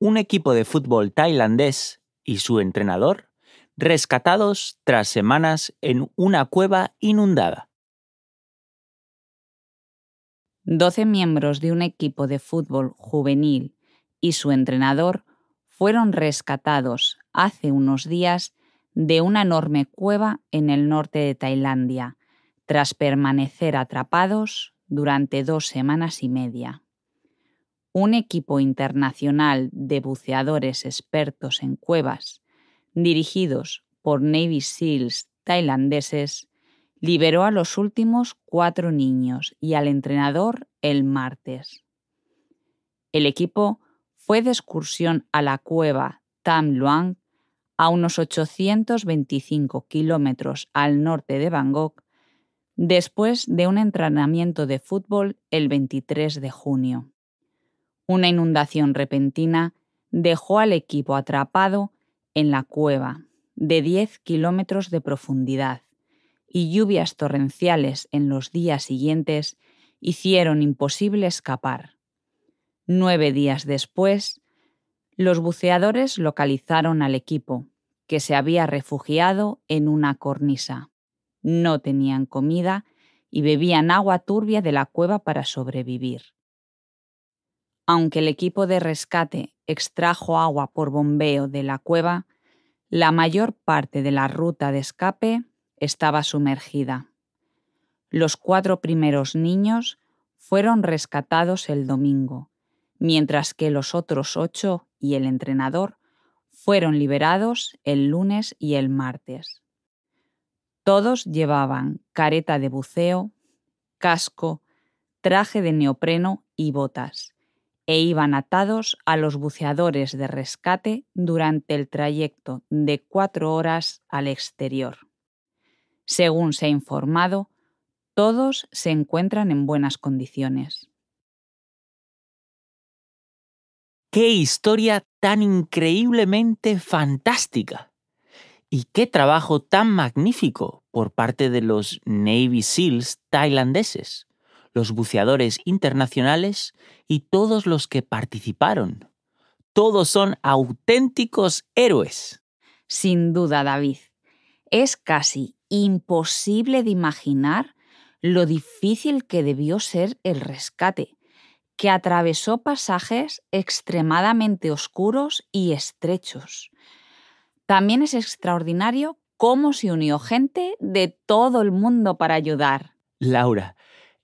un equipo de fútbol tailandés y su entrenador rescatados tras semanas en una cueva inundada. Doce miembros de un equipo de fútbol juvenil y su entrenador fueron rescatados hace unos días de una enorme cueva en el norte de Tailandia, tras permanecer atrapados durante dos semanas y media un equipo internacional de buceadores expertos en cuevas, dirigidos por Navy SEALs tailandeses, liberó a los últimos cuatro niños y al entrenador el martes. El equipo fue de excursión a la cueva Tam Luang, a unos 825 kilómetros al norte de Bangkok, después de un entrenamiento de fútbol el 23 de junio. Una inundación repentina dejó al equipo atrapado en la cueva de 10 kilómetros de profundidad y lluvias torrenciales en los días siguientes hicieron imposible escapar. Nueve días después, los buceadores localizaron al equipo, que se había refugiado en una cornisa. No tenían comida y bebían agua turbia de la cueva para sobrevivir aunque el equipo de rescate extrajo agua por bombeo de la cueva, la mayor parte de la ruta de escape estaba sumergida. Los cuatro primeros niños fueron rescatados el domingo, mientras que los otros ocho y el entrenador fueron liberados el lunes y el martes. Todos llevaban careta de buceo, casco, traje de neopreno y botas, e iban atados a los buceadores de rescate durante el trayecto de cuatro horas al exterior. Según se ha informado, todos se encuentran en buenas condiciones. ¡Qué historia tan increíblemente fantástica! Y qué trabajo tan magnífico por parte de los Navy SEALs tailandeses los buceadores internacionales y todos los que participaron. Todos son auténticos héroes. Sin duda, David. Es casi imposible de imaginar lo difícil que debió ser el rescate, que atravesó pasajes extremadamente oscuros y estrechos. También es extraordinario cómo se unió gente de todo el mundo para ayudar. Laura,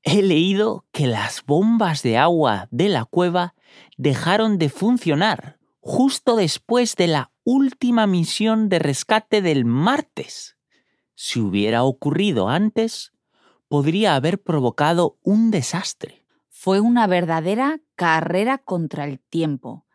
He leído que las bombas de agua de la cueva dejaron de funcionar justo después de la última misión de rescate del martes. Si hubiera ocurrido antes, podría haber provocado un desastre. Fue una verdadera carrera contra el tiempo.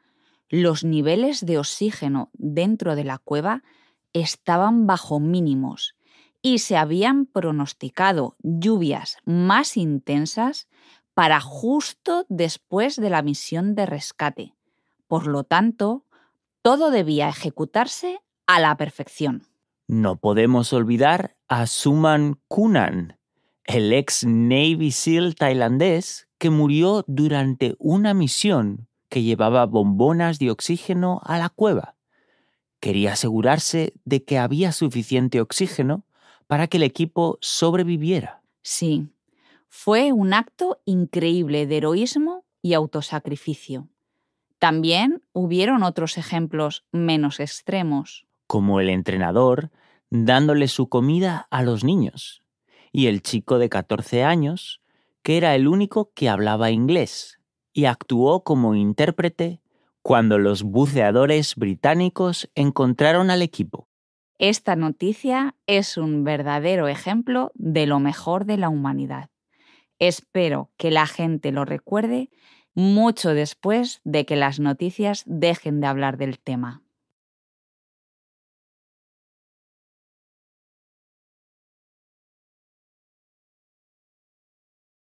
Los niveles de oxígeno dentro de la cueva estaban bajo mínimos y se habían pronosticado lluvias más intensas para justo después de la misión de rescate. Por lo tanto, todo debía ejecutarse a la perfección. No podemos olvidar a Suman Kunan, el ex Navy SEAL tailandés que murió durante una misión que llevaba bombonas de oxígeno a la cueva. Quería asegurarse de que había suficiente oxígeno para que el equipo sobreviviera. Sí, fue un acto increíble de heroísmo y autosacrificio. También hubieron otros ejemplos menos extremos. Como el entrenador dándole su comida a los niños y el chico de 14 años, que era el único que hablaba inglés y actuó como intérprete cuando los buceadores británicos encontraron al equipo. Esta noticia es un verdadero ejemplo de lo mejor de la humanidad. Espero que la gente lo recuerde mucho después de que las noticias dejen de hablar del tema.